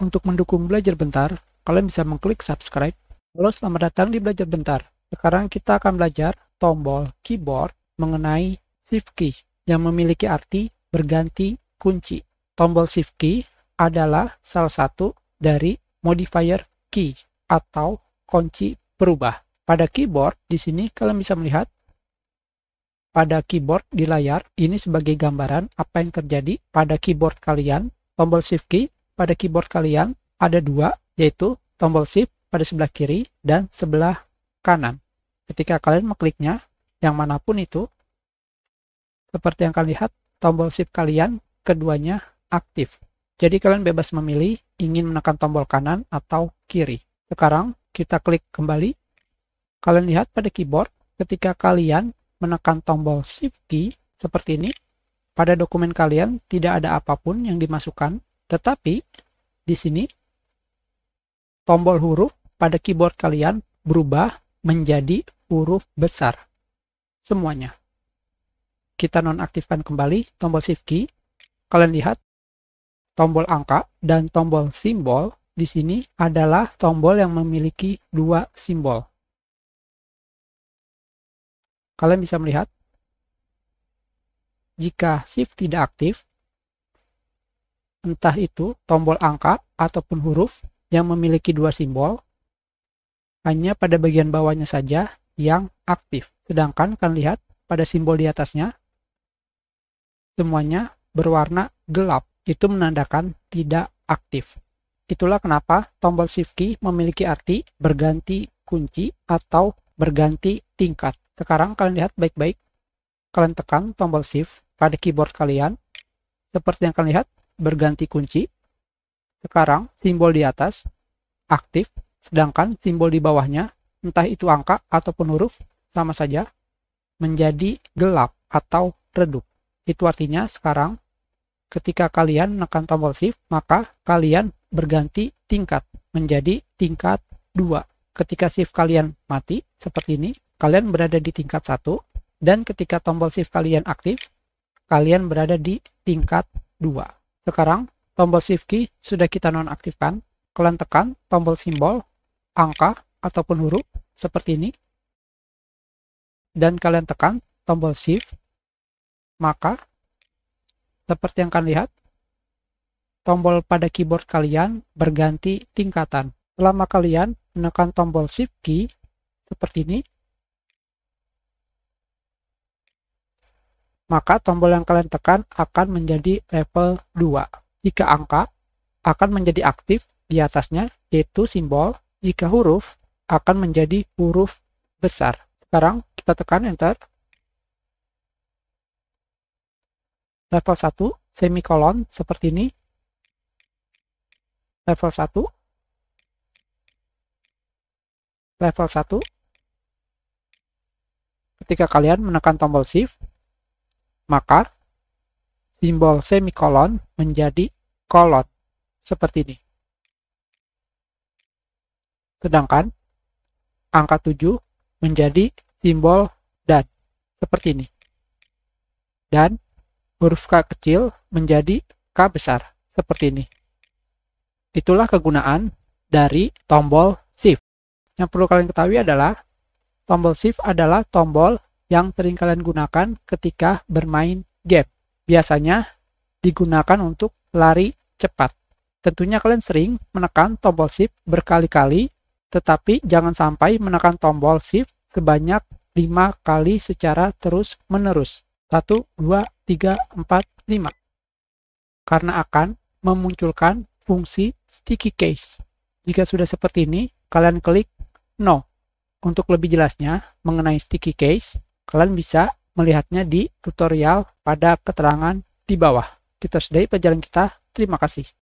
Untuk mendukung belajar bentar, kalian bisa mengklik subscribe. Halo, selamat datang di belajar bentar. Sekarang kita akan belajar tombol keyboard mengenai shift key yang memiliki arti berganti kunci. Tombol shift key adalah salah satu dari modifier key atau kunci berubah. Pada keyboard, di sini kalian bisa melihat pada keyboard di layar ini sebagai gambaran apa yang terjadi pada keyboard kalian. Tombol shift key pada keyboard kalian ada dua, yaitu tombol shift pada sebelah kiri dan sebelah kanan. Ketika kalian mengkliknya, yang manapun itu, seperti yang kalian lihat, tombol shift kalian keduanya aktif. Jadi kalian bebas memilih ingin menekan tombol kanan atau kiri. Sekarang kita klik kembali. Kalian lihat pada keyboard, ketika kalian menekan tombol shift key seperti ini, pada dokumen kalian tidak ada apapun yang dimasukkan tetapi di sini tombol huruf pada keyboard kalian berubah menjadi huruf besar. Semuanya. Kita nonaktifkan kembali tombol shift key. Kalian lihat tombol angka dan tombol simbol di sini adalah tombol yang memiliki dua simbol. Kalian bisa melihat jika shift tidak aktif, entah itu tombol angka ataupun huruf yang memiliki dua simbol, hanya pada bagian bawahnya saja yang aktif. Sedangkan kalian lihat pada simbol di atasnya, semuanya berwarna gelap. Itu menandakan tidak aktif. Itulah kenapa tombol shift key memiliki arti berganti kunci atau berganti tingkat. Sekarang kalian lihat baik-baik. Kalian tekan tombol shift pada keyboard kalian. Seperti yang kalian lihat, berganti kunci. Sekarang simbol di atas aktif, sedangkan simbol di bawahnya, entah itu angka ataupun huruf, sama saja menjadi gelap atau redup. Itu artinya sekarang ketika kalian menekan tombol shift, maka kalian berganti tingkat menjadi tingkat 2. Ketika shift kalian mati, seperti ini, kalian berada di tingkat 1, dan ketika tombol shift kalian aktif, kalian berada di tingkat 2. Sekarang, tombol Shift key sudah kita nonaktifkan. Kalian tekan tombol simbol, angka, ataupun huruf, seperti ini. Dan kalian tekan tombol Shift. Maka, seperti yang kalian lihat, tombol pada keyboard kalian berganti tingkatan. Selama kalian menekan tombol Shift key, seperti ini, maka tombol yang kalian tekan akan menjadi level 2. Jika angka, akan menjadi aktif di atasnya, yaitu simbol. Jika huruf, akan menjadi huruf besar. Sekarang kita tekan Enter. Level 1, semikolon seperti ini. Level 1. Level 1. Ketika kalian menekan tombol Shift, maka simbol semikolon menjadi kolon seperti ini. Sedangkan angka 7 menjadi simbol dan seperti ini. Dan huruf K kecil menjadi K besar seperti ini. Itulah kegunaan dari tombol shift. Yang perlu kalian ketahui adalah tombol shift adalah tombol yang sering kalian gunakan ketika bermain game. Biasanya digunakan untuk lari cepat. Tentunya kalian sering menekan tombol shift berkali-kali, tetapi jangan sampai menekan tombol shift sebanyak 5 kali secara terus-menerus. 1, 2, 3, 4, 5. Karena akan memunculkan fungsi sticky case. Jika sudah seperti ini, kalian klik no. Untuk lebih jelasnya mengenai sticky case, Kalian bisa melihatnya di tutorial pada keterangan di bawah. Kita sudahi pelajaran kita. Terima kasih.